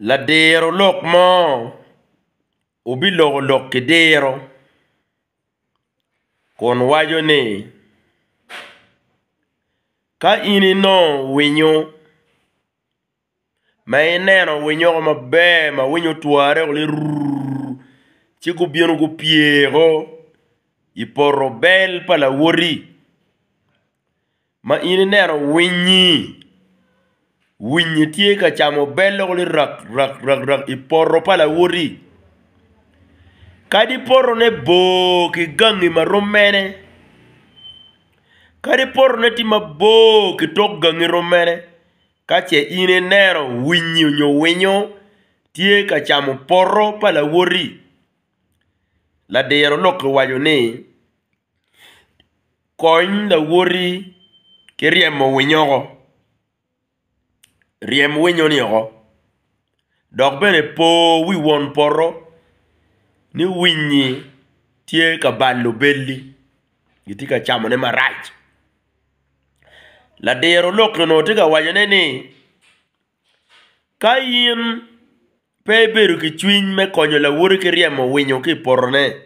la diro lok mo ubi loko lok ki diro kon wajo ni ka ini no winyo ma ineno winyo ko maber ma winyo tware ko lirrrr chi kubiono kupieko iporo bel pala wori ma ineno winyi winyi tye ka camo belok li rak rak rak rak i poto pa lawoti ka di potone bor ki gangi ma rumene ka di potone ti mabor ki tok gangi rumene ka ce in inero winyi onyo winyo tye ka camo poto pa lawoti ladiro lok kiwaco ni kony lawoti ki ryemo winyoko riem winyo ni oko dok bene po wi won poto ni winyi tye ka balo belli gitye ka camone marac ladiro lukino tye ka wacone ni ka yin pe bedo ki cwiny me konyo lawoti ki riemo winyo ki ipotone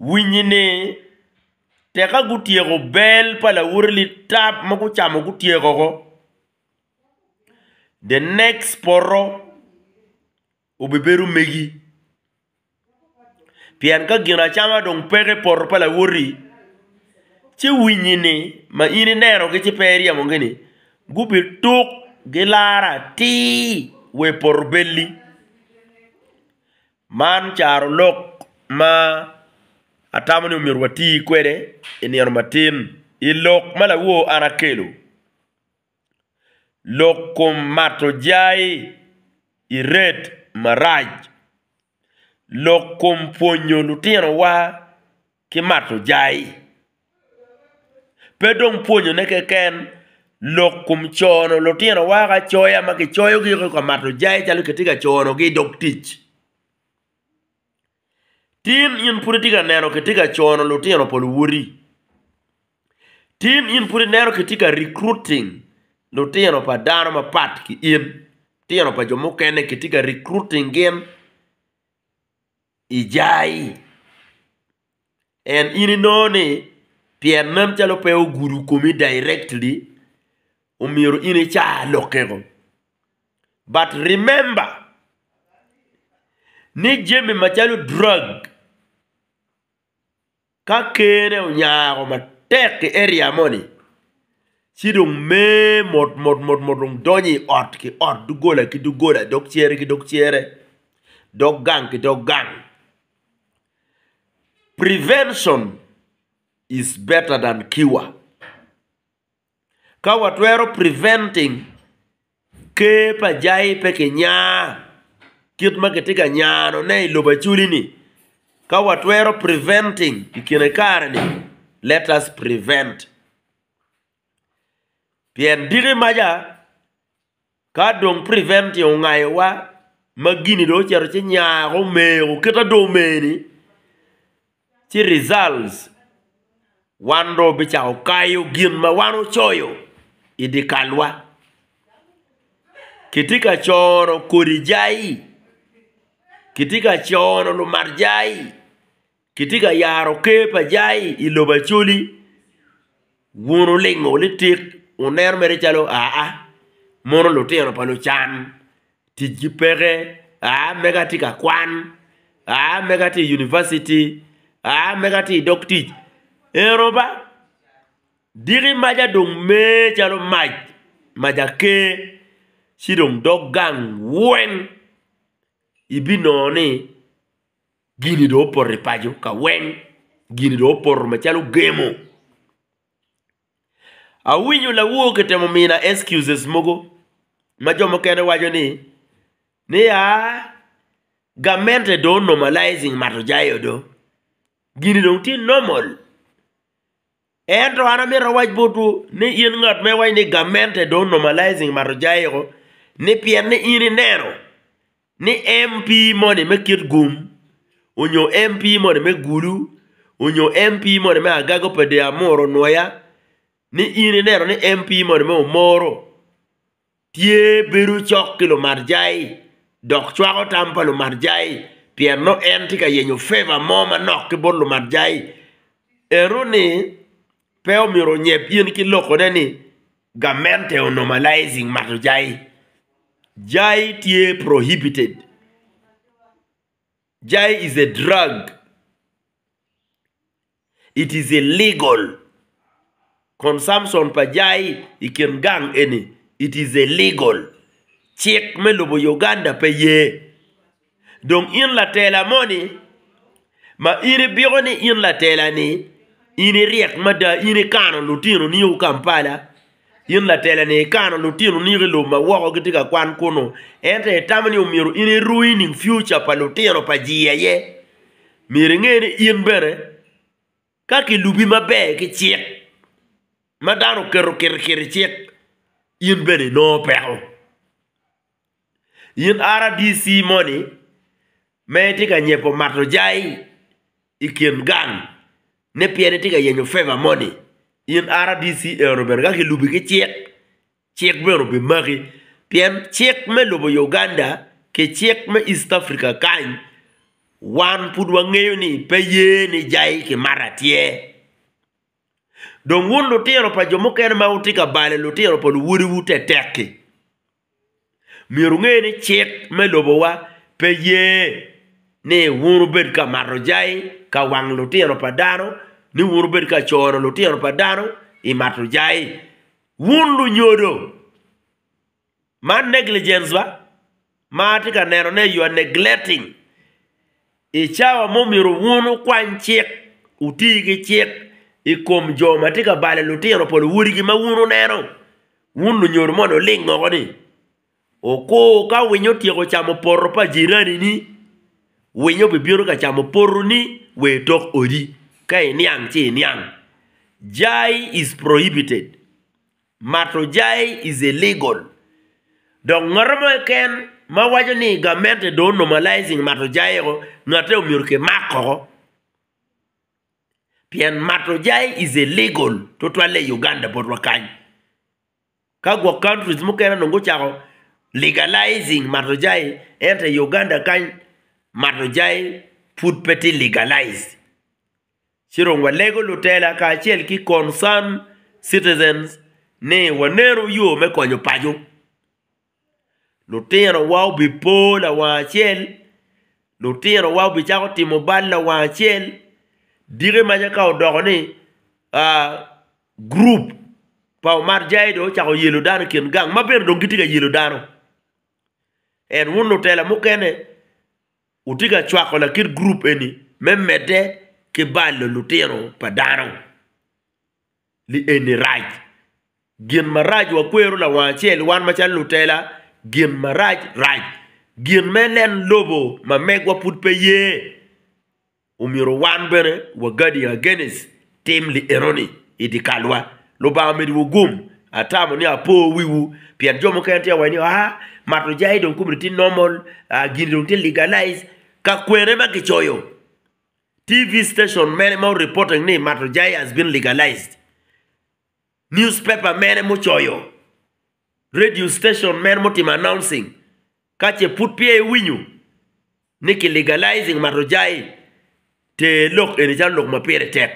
winyini teka gutyeko bel pa lawoti litap ma gucamo gutyekoko the next poro obebero megi pian ka gino achama dong pege poro pala wori ci winyini ma in inero gi ci peria mongeni gubi tuk gi lara ti we poro beli man charo lok ma atama ni umirwa ti kwere inyano matin ilok malawo anakelo anakelo lok kuom mato jai iret marach lok kuom puonyo lutino wa ki mato jai pe dong puonyo ne keken lok kuom chono lutino wa ka choya ma gichoyo gi ka mato jai chalo keti ka chono gi dok tich tin in pure ti ka neno keti ka chono lutino pol wuri tin in pure neno keti ka recruiting lutino pa dano mapat ki in tino pa jo mukene kitye ka recruiting gin ijai en in noni ni nam calo pe ogudu komi directly omyero in ica lokego but remember ni jemi macalo drug ka kene onyako matek area moni ci dum me mot mot mot mot dum doñi ort ki ort du gola ki du gola dok ciere ki dok ciere dok gang ki dok gang prevention is better than cure ka watwero preventing ke pa jai pe ki nya kit ma kiti ka nyano ne iloba chuli ni ka watwero preventing ikine kare ni let us prevent pien diri maja ka dong prevent yung ngayo wa magini do chero chi nyako meko kita domeni chi results wando bicha ukayo gin ma wano choyo idi kalwa kitika choro kuri jai kitika choro lumar jai kitika yaro kepa jai ilo bachuli wuru lingo litik uner mere chalo aa mono lutino pa luchan tij gi pege aa mega ti ka kwan aa mega ti university aa mega ti dok tich ero ba diri ma jadong me chalo mach ma jake sidong dok gang wen ibi noni gini do por ripajo e ka wen gini do por machalo gemo gemo Awinyo la wuok te mo mina excuses mogo ma jomo kende wajo ni ni ya government do normalizing mato jayo do gini dong ti normal Endo ana mira waj butu ni yin ngat me waj ni government do normalizing mato jayo ni pier ni ini nero ni MP money me kit gum unyo MP money me guru unyo MP money me agago pede amoro nwaya no ni in inero ni MP mondo mi omoro tie biru chok kilo mar jai dok chwako tampa lo mar jai pier no en ti ka yenyo feva mo manok ki bolo mar jai ero ni pe omiro nyep in kiloko ne ni gamente o normalizing mar jai jai tie prohibited jai is a drug it is illegal consumption pa jai ikin gang eni it is illegal chik me lubo Uganda pe ye dong in la tela moni ma ini bioni in la tela ni ini riek mada ini kano lutino ni u Kampala in la tela ni kano lutino ni gilo ma wako kitika kwan kuno ente tamani umiru ini ruining future pa lutino pa jia ye miringeni in bere kaki lubi mabe ki chik ma dano oketo kirikiri chik in bene nopeko in rdc moni ma ti ka nyepo mato jai i kin gan ne pieni ti ka yenyo feva moni in rdc ero bedo kaki lubi ki chik chik bero bi maki pien chik me lubo uganda ke chik me east africa kany wan pud wang'eyo ni peye ni jai ki mara tie dong un lutino pa jo moko en ma uti ka bale lutino pod wudi wu te teki mier unge ni chik me lobo wa pe ye ni un ubed ka maro jai ka wang lutino pa dano ni un ubed ka choro lutino pa dano i maro jai un lu nyodo ma negligence wa ma ati ka nero ne you are neglecting i chawa mo mier un kwan chik uti ki chik i kom jo ma ti ka bale lutino pol wurigi ma wun uneno wun lunyor mon oling oko ni oko ka winyo tieko chamo poro pa jirani ni winyo bibiro ka chamo poro ni we tok odi ka iniang ti iniang jai is prohibited mato jai is illegal dong ngoro mo ken ma wajo ni gamente do normalizing mato jai ko ngate omirke mako ko pien matojai is illegal to twale Uganda but wakany kagwa countries mukena nongo chako legalizing matojai enter Uganda kany matojai food petty legalized Shirongwa legal utela kachiel ki concern citizens ne wanero yu mekwanyo pajo. Lutero wao bipo la wachiel. Lutero wao bichako timobal la wachiel. Lutero wao bichako timobal la wachiel. dire ma ka odogo ni uh, group pa mar jaido chako yelo dano kien gang ma bende dong gitiga yelo dano en wun nutela mukene utiga chwako lakir group eni memede kibalo lutino pa dano li eni raj gin maraj wakwero la wan achiel wan machal lutela gin maraj raj gin menen lobo ma megwa pud peye ye umiro wan bene wagadi against timli eroni idi kalwa lo ba medi wogum atamu ni apo wiwu pia jomo kenti awani ah matu jai don kumriti normal uh, ah, girdon ti legalize kakwere kwere ma kichoyo tv station mene mao reporting ni matu has been legalized newspaper mene mo choyo radio station mene mo tim announcing kache put pia winyu Niki legalizing matu jai te lok e ni lok ma pire tek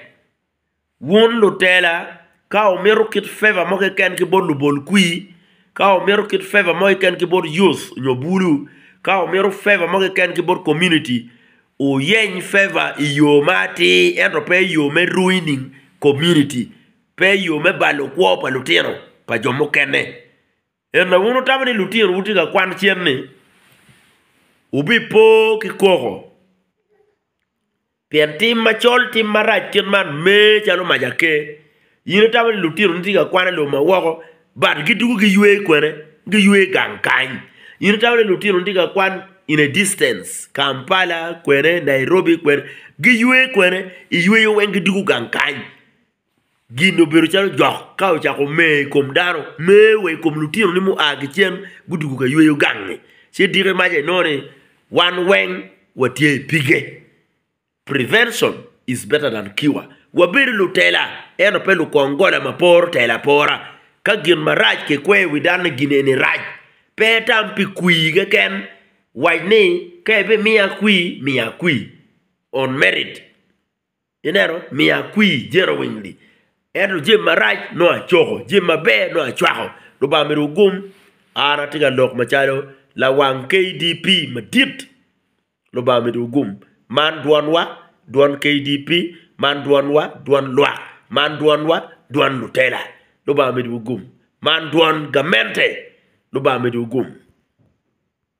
won lu tela ka o meru kit feva mo ke ken ki bon lu bon kui ka o meru kit feva mo ken ki bon youth nyo buru ka o meru feva mo ke ken ki bon community o yen feva i yo mati endo pe yo me ruining community pe yo me balo kwa pa lutiro pa jomo kene endo wono tamani lutiro wuti ka kwan chenne ubi po ki koko pien tim macol tim marac kit man me calo mac ake in itamo e ni lutino nitye ka kwan e lo mawoko bat gidugu giywe kwene giywe gang kany in itamo e ni lutino nitye ka kwan in a distance kampala kwene nairobi kwene giywe kwene iyweyo weng gidugu gang kany gin obedo calo jok ka ochako me kom dano me wey kom lutino ni mua gichien gudugu ka yweyo gangi ci dike mac enoni wan weng watye ipige prevention is better than cure wabir lutela eno pe lu mapor tela pora ka gin maraj ke kwe widan gineni raj pe tampi kui ke ken wajni kebe mia kui mia kui on merit inero mia kui jero wingli eno jim maraj no achoko jim mabe no achwako lubamiru gum ara tiga lok machalo la wang KDP madit lubamiru gum man duwan wa duan kdp man duwan wa duan lwa man duwan wa duwan lutela luba medi wugum man duwan gamente luba medi wugum